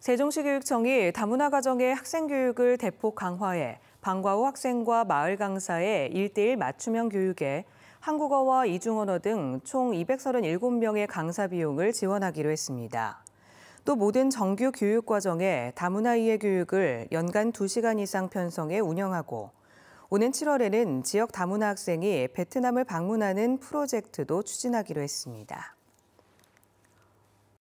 세종시 교육청이 다문화 가정의 학생 교육을 대폭 강화해 방과후 학생과 마을 강사의 일대일 맞춤형 교육에 한국어와 이중언어 등 총 237명의 강사 비용을 지원하기로 했습니다. 또 모든 정규 교육 과정에 다문화 이해 교육을 연간 2시간 이상 편성해 운영하고 오는 7월에는 지역 다문화 학생이 베트남을 방문하는 프로젝트도 추진하기로 했습니다.